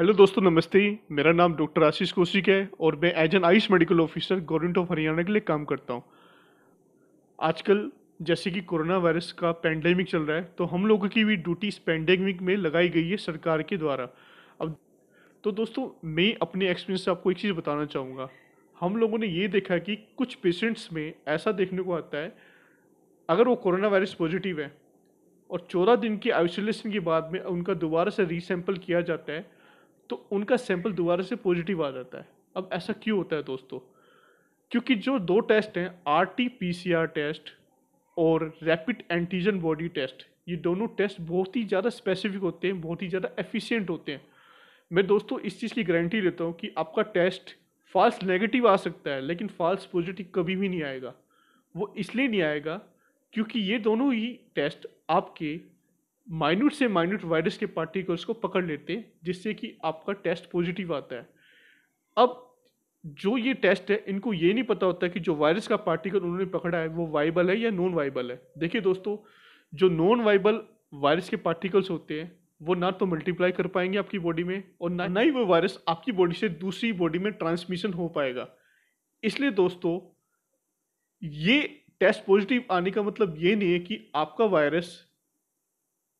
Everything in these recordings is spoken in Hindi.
हेलो दोस्तों नमस्ते मेरा नाम डॉक्टर आशीष कौशिक है और मैं as an AYUSH medical officer government of Haryana के लिए काम करता हूँ आजकल जैसे कि कोरोना वायरस का पैंडेमिक चल रहा है तो हम लोगों की भी ड्यूटी इस पैंडेमिक में लगाई गई है सरकार के द्वारा अब तो दोस्तों मैं अपने एक्सपीरियंस से आपको एक चीज़ बताना चाहूँगा हम लोगों ने ये देखा कि कुछ पेशेंट्स में ऐसा देखने को आता है अगर वो कोरोना वायरस पॉजिटिव है और चौदह दिन के आइसोलेशन के बाद में उनका दोबारा से रीसैम्पल किया जाता है तो उनका सैंपल दोबारा से पॉजिटिव आ जाता है अब ऐसा क्यों होता है दोस्तों क्योंकि जो दो टेस्ट हैं R T P C R test और रैपिड एंटीजन बॉडी टेस्ट ये दोनों टेस्ट बहुत ही ज़्यादा स्पेसिफिक होते हैं बहुत ही ज़्यादा एफिशिएंट होते हैं मैं दोस्तों इस चीज़ की गारंटी लेता हूँ कि आपका टेस्ट फॉल्स नेगेटिव आ सकता है लेकिन फॉल्स पॉजिटिव कभी भी नहीं आएगा वो इसलिए नहीं आएगा क्योंकि ये दोनों ही टेस्ट आपके माइन्यूट से माइन्यूट वायरस के पार्टिकल्स को पकड़ लेते हैं जिससे कि आपका टेस्ट पॉजिटिव आता है अब जो ये टेस्ट है इनको ये नहीं पता होता कि जो वायरस का पार्टिकल उन्होंने पकड़ा है वो वाइबल है या नॉन वाइबल है देखिए दोस्तों जो नॉन वाइबल वायरस के पार्टिकल्स होते हैं वो ना तो मल्टीप्लाई कर पाएंगे आपकी बॉडी में और ना ना ही वो वायरस आपकी बॉडी से दूसरी बॉडी में ट्रांसमिशन हो पाएगा इसलिए दोस्तों ये टेस्ट पॉजिटिव आने का मतलब ये नहीं है कि आपका वायरस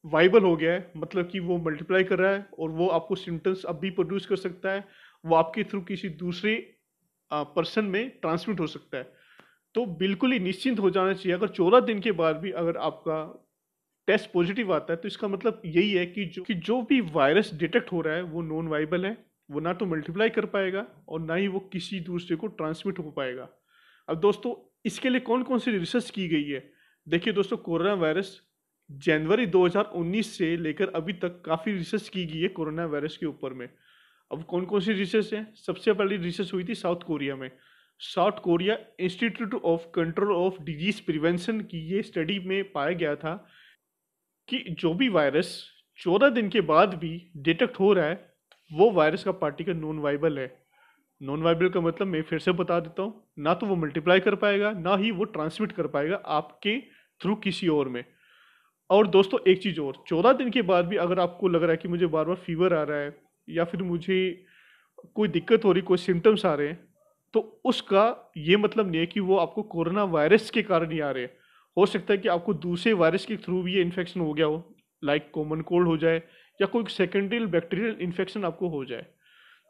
वाइबल हो गया है मतलब कि वो मल्टीप्लाई कर रहा है और वो आपको सिम्टम्स अब भी प्रोड्यूस कर सकता है वो आपके थ्रू किसी दूसरे पर्सन में ट्रांसमिट हो सकता है तो बिल्कुल ही निश्चिंत हो जाना चाहिए अगर चौदह दिन के बाद भी अगर आपका टेस्ट पॉजिटिव आता है तो इसका मतलब यही है कि जो कि जो भी वायरस डिटेक्ट हो रहा है वो नॉन वाइबल है वो ना तो मल्टीप्लाई कर पाएगा और ना ही वो किसी दूसरे को ट्रांसमिट हो पाएगा अब दोस्तों इसके लिए कौन कौन सी रिसर्च की गई है देखिए दोस्तों कोरोना वायरस जनवरी 2019 से लेकर अभी तक काफ़ी रिसर्च की गई है कोरोना वायरस के ऊपर में अब कौन कौन सी रिसर्च है सबसे पहली रिसर्च हुई थी साउथ कोरिया में South Korea Institute of control of disease prevention की ये स्टडी में पाया गया था कि जो भी वायरस चौदह दिन के बाद भी डिटेक्ट हो रहा है वो वायरस का पार्टिकल नॉन वाइबल है नॉन वाइबल का मतलब मैं फिर से बता देता हूँ ना तो वो मल्टीप्लाई कर पाएगा ना ही वो ट्रांसमिट कर पाएगा आपके थ्रू किसी और में और दोस्तों एक चीज़ और चौदह दिन के बाद भी अगर आपको लग रहा है कि मुझे बार बार फीवर आ रहा है या फिर मुझे कोई दिक्कत हो रही कोई सिम्टम्स आ रहे हैं तो उसका ये मतलब नहीं है कि वो आपको कोरोना वायरस के कारण ही आ रहे हैं हो सकता है कि आपको दूसरे वायरस के थ्रू भी ये इन्फेक्शन हो गया हो लाइक कॉमन कोल्ड हो जाए या कोई सेकेंडरी बैक्टीरियल इन्फेक्शन आपको हो जाए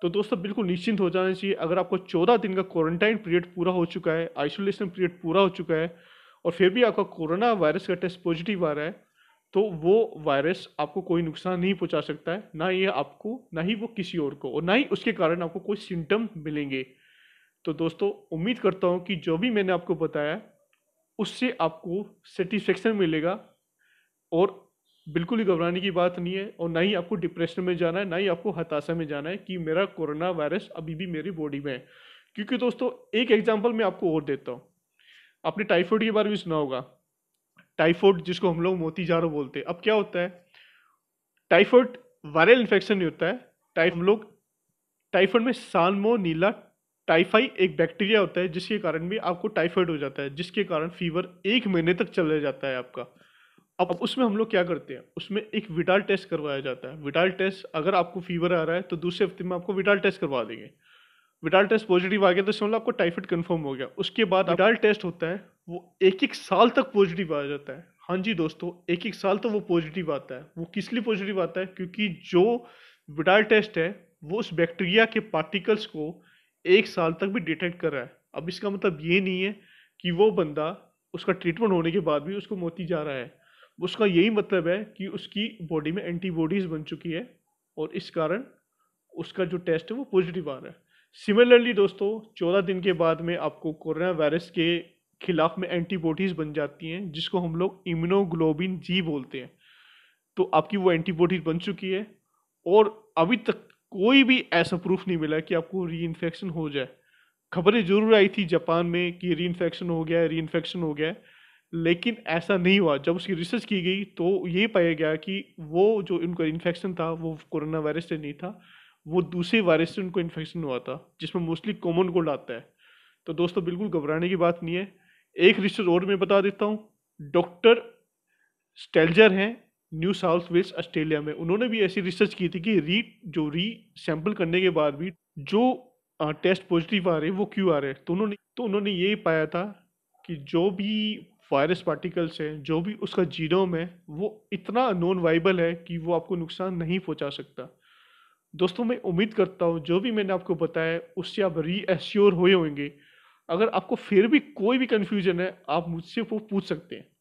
तो दोस्तों बिल्कुल निश्चिंत हो जाना चाहिए अगर आपको चौदह दिन का क्वारंटाइन पीरियड पूरा हो चुका है आइसोलेशन पीरियड पूरा हो चुका है और फिर भी आपका कोरोना वायरस का टेस्ट पॉजिटिव आ रहा है तो वो वायरस आपको कोई नुकसान नहीं पहुंचा सकता है ना ये आपको ना ही वो किसी और को और ना ही उसके कारण आपको कोई सिम्टम मिलेंगे तो दोस्तों उम्मीद करता हूँ कि जो भी मैंने आपको बताया उससे आपको सेटिस्फेक्शन मिलेगा और बिल्कुल ही घबराने की बात नहीं है और ना ही आपको डिप्रेशन में जाना है ना ही आपको हताशा में जाना है कि मेरा कोरोना वायरस अभी भी मेरी बॉडी में है क्योंकि दोस्तों एक एग्जाम्पल मैं आपको और देता हूँ आपने टाइफाइड के बारे में सुना होगा टाइफोड जिसको हम लोग मोती जारो बोलते हैं अब क्या होता है टाइफोड वायरल इन्फेक्शन नहीं होता है टाइफ हम लोग टाइफोड में सालमो नीला टाइफाई एक बैक्टीरिया होता है जिसके कारण भी आपको टाइफाइड हो जाता है जिसके कारण फीवर एक महीने तक चला जाता है आपका अब उसमें हम लोग क्या करते हैं उसमें एक विटाल टेस्ट करवाया जाता है विटाल टेस्ट अगर आपको फीवर आ रहा है तो दूसरे हफ्ते में आपको विटाल टेस्ट करवा देंगे विटाल टेस्ट पॉजिटिव आ गया तो समझ लो मतलब आपको टाइफाइड कन्फर्म हो गया उसके बाद विटाल टेस्ट होता है वो एक एक साल तक पॉजिटिव आ जाता है हाँ जी दोस्तों एक एक साल तो वो पॉजिटिव आता है वो किस लिए पॉजिटिव आता है क्योंकि जो विडाल टेस्ट है वो उस बैक्टीरिया के पार्टिकल्स को एक साल तक भी डिटेक्ट कर रहा है अब इसका मतलब ये नहीं है कि वो बंदा उसका ट्रीटमेंट होने के बाद भी उसको मोती जा रहा है उसका यही मतलब है कि उसकी बॉडी में एंटीबॉडीज़ बन चुकी है और इस कारण उसका जो टेस्ट है वो पॉजिटिव आ रहा है सिमिलरली दोस्तों चौदह दिन के बाद में आपको कोरोना वायरस के खिलाफ में एंटीबॉडीज़ बन जाती हैं जिसको हम लोग इम्यूनोग्लोबिन जी बोलते हैं तो आपकी वो एंटीबॉडीज बन चुकी है और अभी तक कोई भी ऐसा प्रूफ नहीं मिला कि आपको री इन्फेक्शन हो जाए खबरें जरूर आई थी जापान में कि री इन्फेक्शन हो गया है री इन्फेक्शन हो गया है लेकिन ऐसा नहीं हुआ जब उसकी रिसर्च की गई तो ये पाया गया कि वो जो उनका इन्फेक्शन था वो कोरोना वायरस से नहीं था वो दूसरे वायरस से उनको इन्फेक्शन हुआ था जिसमें मोस्टली कॉमन कोल्ड आता है तो दोस्तों बिल्कुल घबराने की बात नहीं है एक रिसर्च और मैं बता देता हूँ डॉक्टर स्टेल्जर हैं न्यू साउथ वेल्स ऑस्ट्रेलिया में उन्होंने भी ऐसी रिसर्च की थी कि री जो री सैंपल करने के बाद भी जो टेस्ट पॉजिटिव आ रहे हैं वो क्यों आ रहे हैं तो उन्होंने तो उन्होंने ये पाया था कि जो भी वायरस पार्टिकल्स हैं जो भी उसका जीनोम है वो इतना नॉन वाइबल है कि वो आपको नुकसान नहीं पहुंचा सकता दोस्तों मैं उम्मीद करता हूँ जो भी मैंने आपको बताया उससे आप एश्योर हुए होंगे अगर आपको फिर भी कोई भी कन्फ्यूजन है आप मुझसे वो पूछ सकते हैं